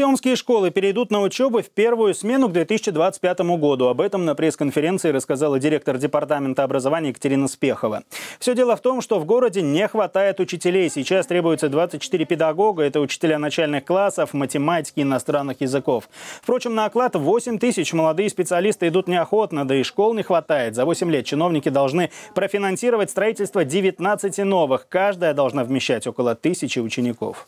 Аксиомские школы перейдут на учебу в первую смену к 2025 году. Об этом на пресс-конференции рассказала директор Департамента образования Екатерина Спехова. Все дело в том, что в городе не хватает учителей. Сейчас требуется 24 педагога. Это учителя начальных классов, математики, иностранных языков. Впрочем, на оклад 8 тысяч молодые специалисты идут неохотно, да и школ не хватает. За 8 лет чиновники должны профинансировать строительство 19 новых. Каждая должна вмещать около тысячи учеников.